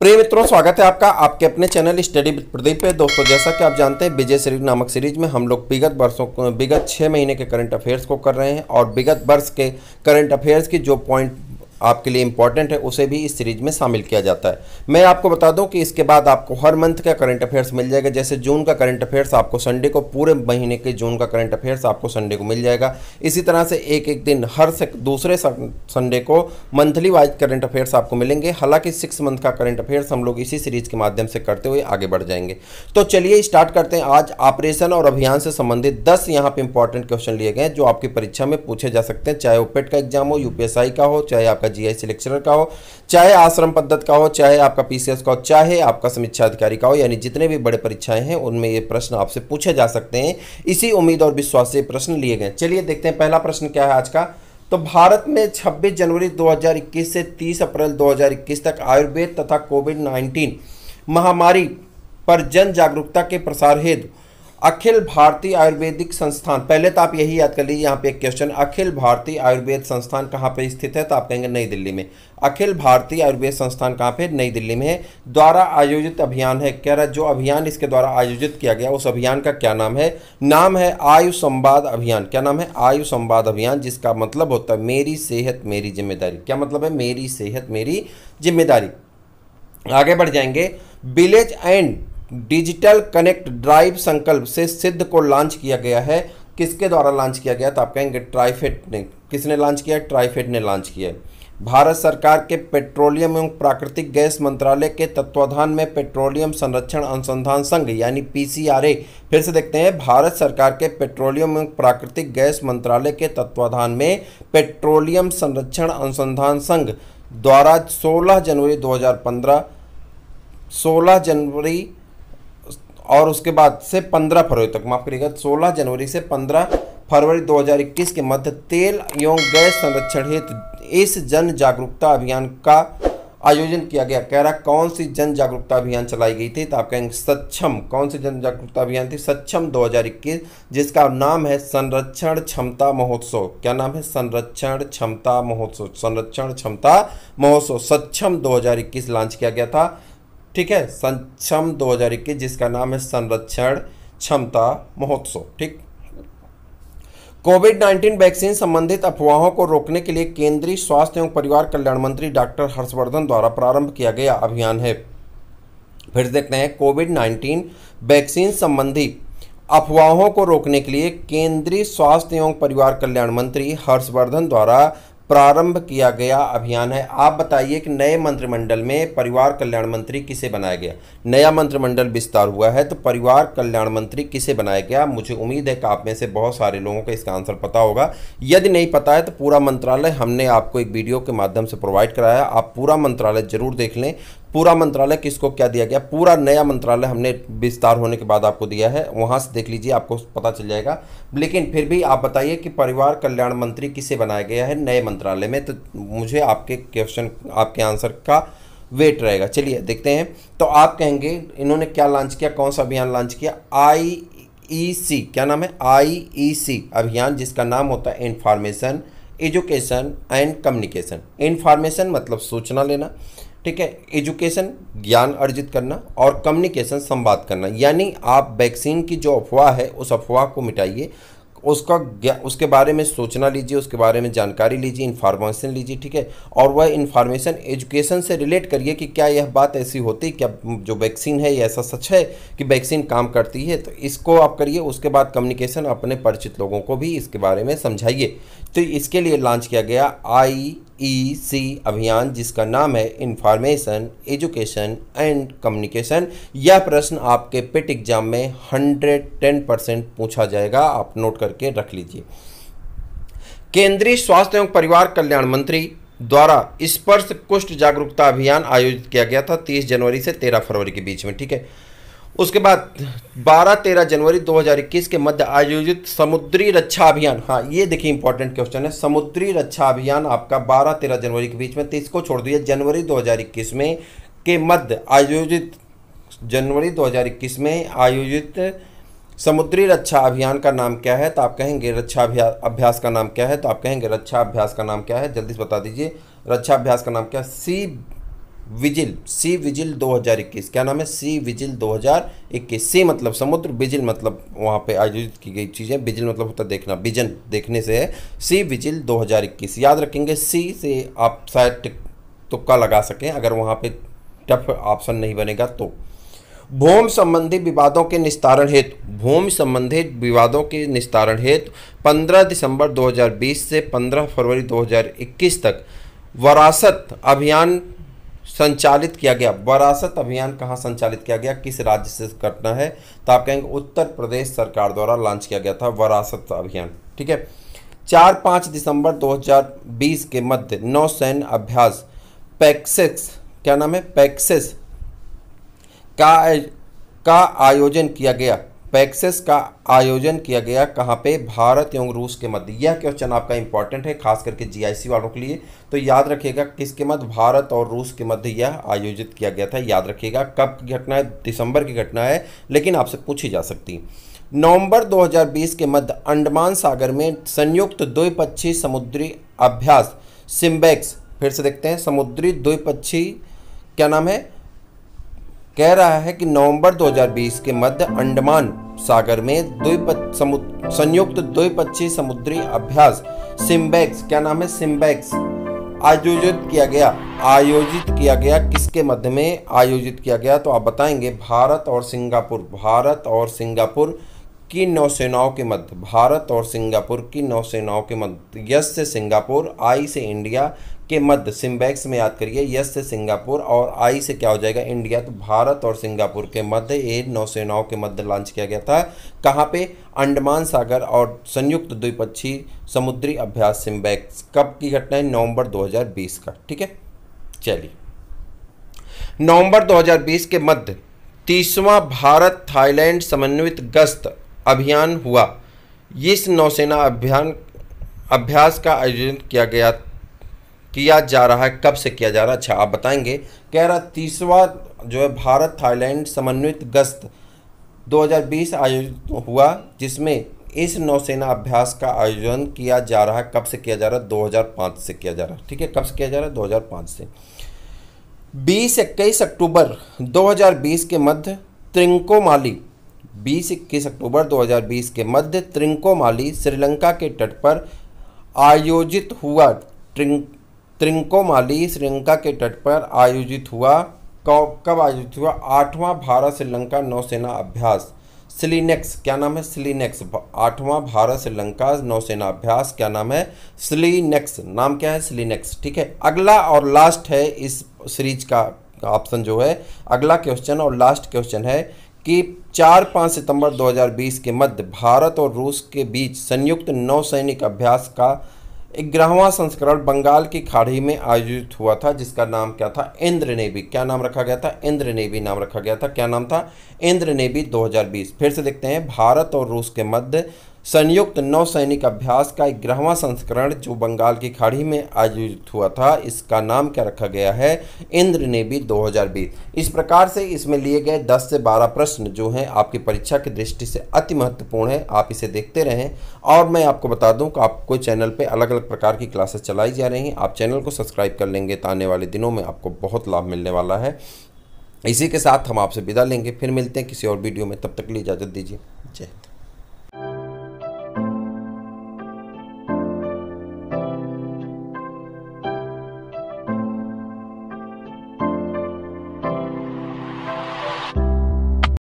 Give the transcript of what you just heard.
प्रिय मित्रों स्वागत है आपका आपके अपने चैनल स्टडी प्रदीप पे दोस्तों जैसा कि आप जानते हैं विजय सीरीज नामक सीरीज में हम लोग विगत वर्षों विगत छः महीने के करंट अफेयर्स को कर रहे हैं और विगत वर्ष के करंट अफेयर्स की जो पॉइंट आपके लिए इंपॉर्टेंट है उसे भी इस सीरीज में शामिल किया जाता है मैं आपको बता दूं कि इसके बाद आपको हर मंथ का करंट अफेयर्स मिल जाएगा जैसे जून का करंट अफेयर्स आपको संडे को पूरे महीने के जून का करंट अफेयर्स आपको संडे को मिल जाएगा इसी तरह से एक एक दिन हर से दूसरे संडे को मंथली वाइज करंट अफेयर्स आपको मिलेंगे हालांकि सिक्स मंथ का करंट अफेयर्स हम लोग इसी सीरीज के माध्यम से करते हुए आगे बढ़ जाएंगे तो चलिए स्टार्ट करते हैं आज ऑपरेशन और अभियान से संबंधित दस यहाँ पर इंपॉर्टेंट क्वेश्चन लिए गए जो आपकी परीक्षा में पूछे जा सकते हैं चाहे ओपेट e का एग्जाम हो यूपीएसआई का हो चाहे आपका आपका जीआई सिलेक्शनर का हो चाहे आश्रम पद्धत का हो चाहे आपका पीसीएस का हो चाहे आपका समीक्षा अधिकारी का हो यानी जितने भी बड़े परीक्षाएं हैं उनमें ये प्रश्न आपसे पूछे जा सकते हैं इसी उम्मीद और विश्वास से प्रश्न लिए गए चलिए देखते हैं पहला प्रश्न क्या है आज का तो भारत में 26 जनवरी 2021 से 30 अप्रैल 2021 तक आयुर्वेद तथा कोविड 19 महामारी पर जन जागरूकता के प्रसार हेतु अखिल भारतीय आयुर्वेदिक संस्थान पहले तो आप यही याद कर लीजिए यहाँ पे एक क्वेश्चन अखिल भारतीय आयुर्वेद संस्थान कहाँ पे स्थित है तो आप कहेंगे नई दिल्ली में अखिल भारतीय आयुर्वेद संस्थान कहाँ पे नई दिल्ली में है द्वारा आयोजित अभियान है कह रहा जो अभियान इसके द्वारा आयोजित किया गया उस अभियान का क्या नाम है नाम है आयु संवाद अभियान क्या नाम है आयु संवाद अभियान जिसका मतलब होता है मेरी सेहत मेरी जिम्मेदारी क्या मतलब है मेरी सेहत मेरी जिम्मेदारी आगे बढ़ जाएंगे village and digital connect drive संकल्प से सिद्ध को लॉन्च किया गया है किसके द्वारा लॉन्च किया गया तो आप कहेंगे ट्राइफेड ने किसने लॉन्च किया ट्राइफेड ने लॉन्च किया भारत सरकार के पेट्रोलियम एवं प्राकृतिक गैस मंत्रालय के तत्वाधान में पेट्रोलियम संरक्षण अनुसंधान संघ यानी पीसीआरए फिर से देखते हैं भारत सरकार के पेट्रोलियम एवं प्राकृतिक गैस मंत्रालय के तत्वाधान में पेट्रोलियम संरक्षण अनुसंधान संघ द्वारा 16 जनवरी 2015 16 जनवरी और उसके बाद से 15 फरवरी तक माफ करिएगा 16 जनवरी से 15 फरवरी 2021 के मध्य तेल एवं गैस संरक्षण हेतु इस जन जागरूकता अभियान का आयोजन किया गया कह रहा कौन सी जन जागरूकता अभियान चलाई गई थी तो आप कहेंगे सक्षम कौन सी जन जागरूकता अभियान थी सक्षम 2021 जिसका नाम है संरक्षण क्षमता महोत्सव क्या नाम है संरक्षण क्षमता महोत्सव संरक्षण क्षमता महोत्सव सक्षम 2021 लॉन्च किया गया था ठीक है संक्षम 2021 जिसका नाम है संरक्षण क्षमता महोत्सव ठीक कोविड 19 वैक्सीन संबंधित अफवाहों को रोकने के लिए केंद्रीय स्वास्थ्य एवं परिवार कल्याण मंत्री डॉक्टर हर्षवर्धन द्वारा प्रारंभ किया गया अभियान है फिर देखते हैं कोविड 19 वैक्सीन संबंधी अफवाहों को रोकने के लिए केंद्रीय स्वास्थ्य एवं परिवार कल्याण मंत्री हर्षवर्धन द्वारा प्रारंभ किया गया अभियान है आप बताइए कि नए मंत्रिमंडल में परिवार कल्याण मंत्री किसे बनाया गया नया मंत्रिमंडल विस्तार हुआ है तो परिवार कल्याण मंत्री किसे बनाया गया मुझे उम्मीद है कि आप में से बहुत सारे लोगों को इसका आंसर पता होगा यदि नहीं पता है तो पूरा मंत्रालय हमने आपको एक वीडियो के माध्यम से प्रोवाइड कराया आप पूरा मंत्रालय जरूर देख लें पूरा मंत्रालय किसको क्या दिया गया पूरा नया मंत्रालय हमने विस्तार होने के बाद आपको दिया है वहाँ से देख लीजिए आपको पता चल जाएगा लेकिन फिर भी आप बताइए कि परिवार कल्याण मंत्री किसे बनाया गया है नए मंत्रालय में तो मुझे आपके क्वेश्चन आपके आंसर का वेट रहेगा चलिए देखते हैं तो आप कहेंगे इन्होंने क्या लॉन्च किया कौन सा अभियान लॉन्च किया आई ई सी क्या नाम है आई ई सी अभियान जिसका नाम होता है information education and communication information मतलब सूचना लेना ठीक है एजुकेशन ज्ञान अर्जित करना और कम्युनिकेशन संवाद करना यानी आप वैक्सीन की जो अफवाह है उस अफवाह को मिटाइए उसका उसके बारे में सोचना लीजिए उसके बारे में जानकारी लीजिए इन्फॉर्मेशन लीजिए ठीक है और वह इन्फॉर्मेशन एजुकेशन से रिलेट करिए कि क्या यह बात ऐसी होती क्या जो वैक्सीन है यह ऐसा सच है कि वैक्सीन काम करती है तो इसको आप करिए उसके बाद कम्युनिकेशन अपने परिचित लोगों को भी इसके बारे में समझाइए तो इसके लिए लॉन्च किया गया आई ई e सी अभियान जिसका नाम है इंफॉर्मेशन एजुकेशन एंड कम्युनिकेशन यह प्रश्न आपके पेट एग्जाम में हंड्रेड टेन परसेंट पूछा जाएगा आप नोट करके रख लीजिए केंद्रीय स्वास्थ्य एवं परिवार कल्याण मंत्री द्वारा स्पर्श कुष्ठ जागरूकता अभियान आयोजित किया गया था तीस जनवरी से तेरह फरवरी के बीच में ठीक है उसके बाद 12-13 जनवरी 2021 के मध्य आयोजित समुद्री रक्षा अभियान हाँ ये देखिए इंपॉर्टेंट क्वेश्चन है समुद्री रक्षा अभियान आपका 12-13 जनवरी के बीच में तीस तो को छोड़ दिए जनवरी 2021 में के मध्य आयोजित जनवरी 2021 में आयोजित समुद्री रक्षा अभियान का नाम क्या है तो आप कहेंगे रक्षा अभ्यास का नाम क्या है तो आप कहेंगे रक्षा अभ्यास का नाम क्या है जल्दी से बता दीजिए रक्षा अभ्यास का नाम क्या है सी विजिल सी विजिल 2021 क्या नाम है सी विजिल 2021 सी मतलब समुद्र विजिल मतलब वहाँ पे आयोजित की गई चीज़ें विजिल मतलब होता है देखना विजन देखने से है सी विजिल 2021 याद रखेंगे सी से आप शायद तुक्का लगा सकें अगर वहाँ पे टफ ऑप्शन नहीं बनेगा तो भूम संबंधी विवादों के निस्तारण हेतु भूमि संबंधी विवादों के निस्तारण हेतु 15 दिसंबर 2020 से 15 फरवरी 2021 तक वरासत अभियान संचालित किया गया वरासत अभियान कहाँ संचालित किया गया किस राज्य से करना है तो आप कहेंगे उत्तर प्रदेश सरकार द्वारा लॉन्च किया गया था वरासत अभियान ठीक है चार पाँच दिसंबर 2020 के मध्य नौसैन्य अभ्यास पैक्सेस क्या नाम है पैक्सेस का का आयोजन किया गया पैक्सेस का आयोजन किया गया कहाँ पे भारत एवं रूस के मध्य यह क्वेश्चन आपका इंपॉर्टेंट है खास करके जीआईसी वालों के लिए तो याद रखिएगा किसके मध्य भारत और रूस के मध्य यह आयोजित किया गया था याद रखिएगा कब की घटना है दिसंबर की घटना है लेकिन आपसे पूछी जा सकती नवंबर 2020 के मध्य अंडमान सागर में संयुक्त द्विपक्षीय समुद्री अभ्यास सिम्बेक्स फिर से देखते हैं समुद्री द्विपक्षीय क्या नाम है कह रहा है कि नवंबर 2020 के मध्य अंडमान सागर में संयुक्त द्विपक्षीय समुद्री अभ्यास सिम्बैक्स क्या नाम है सिम्बैक्स आयोजित किया गया आयोजित किया गया किसके मध्य में आयोजित किया गया तो आप बताएंगे भारत और सिंगापुर भारत और सिंगापुर की नौसेनाओं के मध्य भारत और सिंगापुर की नौसेनाओं के मध्य यस से सिंगापुर आई से इंडिया के मध्य सिम्बैक्स में याद करिए यस से सिंगापुर और आई से क्या हो जाएगा इंडिया तो भारत और सिंगापुर के मध्य ये नौसेनाओं के मध्य लॉन्च किया गया था कहाँ पे अंडमान सागर और संयुक्त द्विपक्षीय समुद्री अभ्यास सिम्बैक्स कब की घटना है नवंबर 2020 का ठीक है चलिए नवंबर 2020 के मध्य तीसवा भारत थाईलैंड समन्वित गश्त अभियान हुआ इस नौसेना अभियान अभ्यास का आयोजन किया गया किया जा रहा है कब से किया जा रहा है अच्छा आप बताएंगे कह रहा तीसवा जो है भारत थाईलैंड समन्वित गश्त 2020 आयोजित हुआ जिसमें इस नौसेना अभ्यास का आयोजन किया जा रहा है कब से किया जा रहा है 2005 से किया जा रहा है ठीक है कब से किया जा रहा है 2005 से 20 इक्कीस अक्टूबर 2020 के मध्य त्रिंकोमाली 20 इक्कीस अक्टूबर 2020 के मध्य त्रिंकोमाली श्रीलंका के तट पर आयोजित हुआ ट्रिंक त्रिंकोमाली श्रीलंका के तट पर आयोजित हुआ कब आयोजित हुआ आठवां भारत श्रीलंका नौसेना अभ्यास स्लीनेक्स क्या नाम है स्लीनेक्स आठवां भारत श्रीलंका नौसेना अभ्यास क्या नाम है स्लीनेक्स नाम क्या है स्लीनेक्स ठीक है अगला और लास्ट है इस सीरीज का ऑप्शन जो है अगला क्वेश्चन और लास्ट क्वेश्चन है कि चार पाँच सितंबर 2020 के मध्य भारत और रूस के बीच संयुक्त नौसैनिक अभ्यास का ग्यारहवा संस्करण बंगाल की खाड़ी में आयोजित हुआ था जिसका नाम क्या था इंद्र नेवी क्या नाम रखा गया था इंद्र नेवी नाम रखा गया था क्या नाम था इंद्र नेवी दो फिर से देखते हैं भारत और रूस के मध्य संयुक्त नौसैनिक अभ्यास का एक ग्रहवा संस्करण जो बंगाल की खाड़ी में आयोजित हुआ था इसका नाम क्या रखा गया है इंद्र ने भी 2020 इस प्रकार से इसमें लिए गए 10 से 12 प्रश्न जो हैं आपकी परीक्षा की दृष्टि से अति महत्वपूर्ण है आप इसे देखते रहें और मैं आपको बता दूं कि आपको चैनल पर अलग अलग प्रकार की क्लासेस चलाई जा रही हैं आप चैनल को सब्सक्राइब कर लेंगे तो आने वाले दिनों में आपको बहुत लाभ मिलने वाला है इसी के साथ हम आपसे विदा लेंगे फिर मिलते हैं किसी और वीडियो में तब तक लिए इजाज़त दीजिए जय